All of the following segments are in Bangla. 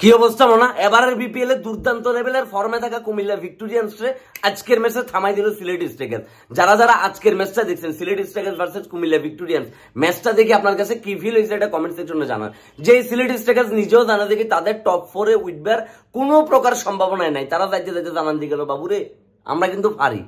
কি অবস্থা মোনা এবারের বিপিএল এ দুর্দান্ত লেভেলের ফর্মে থাকা কুমিল্লা ভিক্টোরিয়ান্সরে আজকের ম্যাচে থামাই দিল সিলেট স্টেগেন্স যারা যারা আজকের ম্যাচটা দেখছেন সিলেট স্টেগেন্স ভার্সেস কুমিল্লা ভিক্টোরিয়ান্স ম্যাচটা দেখে আপনার কাছে কি ফিল হয়েছে এটা কমেন্ট সেকশনে জানান যে সিলেট স্টেগেন্স নিজেও জানা দেখি তাদের টপ ফোরে উঠবার কোনো প্রকার সম্ভাবনায় নাই তারা যাইতে যাইতে জানান দিয়ে গেল বাবুরে আমরা কিন্তু পারি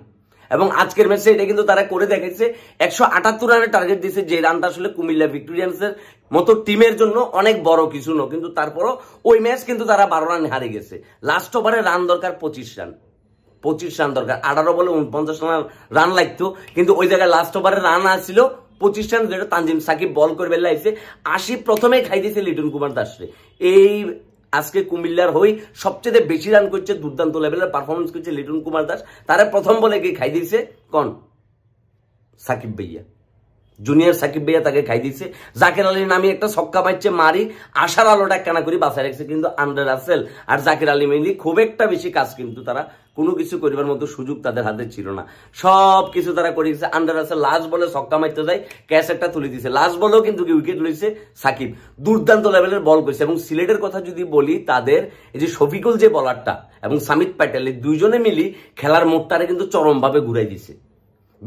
এবং আজকের ম্যাচে এটা কিন্তু তারা করে দেখেছে একশো আটাত্তর রানের টার্গেট দিয়েছে যে রানটা আসলে কুমিল্লা ভিক্টোরিয়ান্সের মতো টিমের জন্য অনেক বড় কিছু নয় কিন্তু তারপরও ওই ম্যাচ কিন্তু তারা বারো রান হারে গেছে লাস্ট ওভারে রান দরকার পঁচিশ রান পঁচিশ রান দরকার আঠারো বলে উনপঞ্চাশ রান রান লাগতো কিন্তু ওই জায়গায় লাস্ট ওভারে রান আসছিল পঁচিশ রান যেটা তানজিম সাকিব বল করে বেলা আইছে আশি প্রথমে খাই দিয়েছে লিটন কুমার দাসরে এই আজকে কুমিল্লার হই সবচেয়ে বেশি রান করছে দুর্দান্ত লেভেলের পারফরমেন্স করছে লিটন কুমার দাস তারা প্রথম বলে কে খাই দিয়েছে কন সাকিব ভাইয়া জুনিয়র সাকিব ভাইয়া তাকে খাই দিচ্ছে জাকির আলী নামে একটা ছক্কা মারছে মারি আশার আলোটা একখানা করে বাসায় রাখছে কিন্তু আন্ডার আসেল আর জাকির আলী মেনলি খুব একটা বেশি কাজ কিন্তু তারা কোনো কিছু করিবার মতো সুযোগ তাদের হাতে ছিল না সব কিছু তারা করে আন্ডার আসেল লাস্ট বলে ছক্কা মারতে যায় ক্যাশ একটা তুলে দিছে লাস্ট বলেও কিন্তু উইকেট লইছে সাকিব দুর্দান্ত লেভেলের বল করছে এবং সিলেটের কথা যদি বলি তাদের এই যে শফিকুল যে বলারটা এবং সামিত প্যাটেল এই দুইজনে মিলি খেলার মোটটারে কিন্তু চরমভাবে ঘুরাই দিছে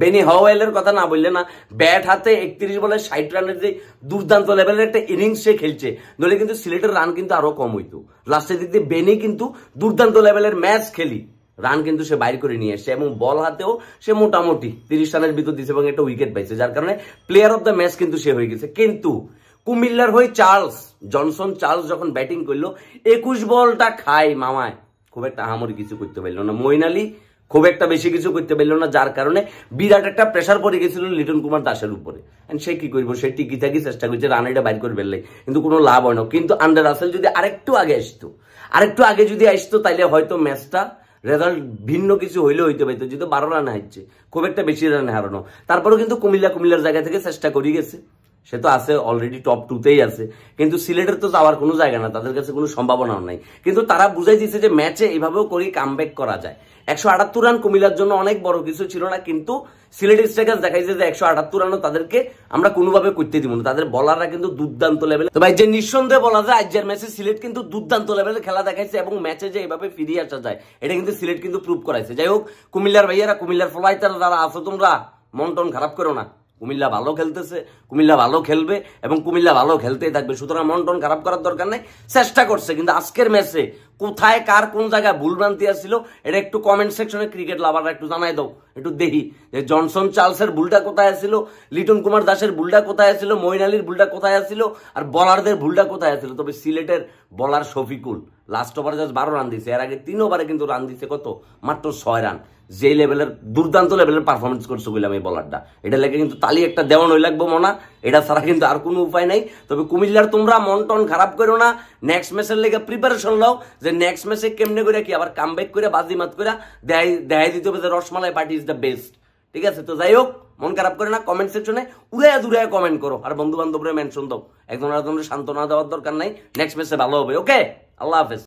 বেনি হাওয়েলের কথা না বললে না ব্যাট হাতে একত্রিশ বলে ষাট রানের যে দুর্দান্ত লেভেলের একটা ইনিংস সে খেলছে নইলে কিন্তু সিলেটের রান কিন্তু আরো কম হইতো লাস্টের দিক দিয়ে বেনি কিন্তু দুর্দান্ত লেভেলের ম্যাচ খেলি রান কিন্তু সে বাইর করে নিয়ে এসছে এবং বল হাতেও সে মোটামুটি তিরিশ রানের ভিতর দিয়েছে এবং একটা উইকেট পাইছে যার কারণে প্লেয়ার অফ দ্য ম্যাচ কিন্তু সে হয়ে গেছে কিন্তু কুমিল্লার হয়ে চার্লস জনসন চার্লস যখন ব্যাটিং করলো একুশ বলটা খায় মামায় খুব একটা আহামরি কিছু করতে পারলো না মইন খুব একটা বেশি কিছু করতে পারল না যার কারণে বিরাট একটা প্রেশার পড়ে গেছিল লিটন কুমার দাসের উপরে সে কি করবো সে টিকি থাকি চেষ্টা করছে রানাইটা বাইর করে ফেললে কিন্তু কোনো লাভ হয় না কিন্তু আন্ডার আসেল যদি আরেকটু আগে আসতো আরেকটু আগে যদি আসতো তাইলে হয়তো ম্যাচটা রেজাল্ট ভিন্ন কিছু হইলে হইতে পারতো যেহেতু বারো রান হারছে খুব একটা বেশি রান হারানো তারপরেও কিন্তু কুমিল্লা কুমিল্লার জায়গা থেকে চেষ্টা করিয়ে গেছে সে তো আছে অলরেডি টপ টুতেই আছে কিন্তু সিলেটের তো যাওয়ার কোনো জায়গা না তাদের কাছে কোনো সম্ভাবনাও নাই কিন্তু তারা বুঝাই দিচ্ছে যে ম্যাচে এভাবেও করি কাম করা যায় একশো আটাত্তর রান কুমিলার জন্য অনেক বড় কিছু ছিল না কিন্তু সিলেট স্ট্রাইকার দেখাইছে যে একশো আটাত্তর রানও তাদেরকে আমরা কোনোভাবে করতে দিব না তাদের বলাররা কিন্তু দুর্দান্ত লেভেলে তো ভাই যে নিঃসন্দেহে বলা যায় আজকের ম্যাচে সিলেট কিন্তু দুর্দান্ত লেভেলে খেলা দেখাইছে এবং ম্যাচে যে এভাবে ফিরিয়ে আসা যায় এটা কিন্তু সিলেট কিন্তু প্রুভ করাইছে যাই হোক কুমিল্লার ভাইয়ারা কুমিল্লার ফলাইতারা যারা আছো তোমরা মন টন খারাপ করো না কুমিল্লা ভালো খেলতেছে কুমিল্লা ভালো খেলবে এবং কুমিল্লা ভালো খেলতেই থাকবে সুতরাং মন টন খারাপ করার দরকার নেই চেষ্টা করছে কিন্তু আজকের ম্যাচে কোথায় কার কোন জায়গায় ভুলভ্রান্তি আসছিল এটা একটু কমেন্ট সেকশনে ক্রিকেট লাভাররা একটু জানাই দাও একটু দেখি যে জনসন চার্লসের ভুলটা কোথায় আসছিল লিটন কুমার দাসের ভুলটা কোথায় আসছিল মইন আলীর ভুলটা কোথায় আসছিল আর বলারদের ভুলটা কোথায় আসছিল তবে সিলেটের বলার শফিকুল লাস্ট ওভারে জাস্ট বারো রান দিয়েছে এর আগে তিন ওভারে কিন্তু রান দিয়েছে কত মাত্র ছয় রান যে লেভেলের দুর্দান্ত লেভেলের পারফরমেন্স করছে বলে আমি বলারটা এটা লেগে কিন্তু তালি একটা দেওয়ানোই লাগবো মনা এটা ছাড়া কিন্তু আর কোনো উপায় নাই তবে কুমিল্লার তোমরা মন টন খারাপ করো না নেক্সট ম্যাচের লেগে প্রিপারেশন লও যে নেক্সট ম্যাচে কেমনে করে কি আবার কাম ব্যাক করে বাজি মাত করে দেয় দিতে হবে যে rasmalai party is the best ঠিক আছে তো যাই হোক মন খারাপ করে না কমেন্ট সেকশনে উড়াইয়া দুরাইয়া কমেন্ট করো আর বন্ধু বান্ধবরা মেনশন দাও একজন আর সান্ত্বনা দেওয়ার দরকার নাই নেক্সট ম্যাচে ভালো হবে ওকে আল্লাহ হাফেজ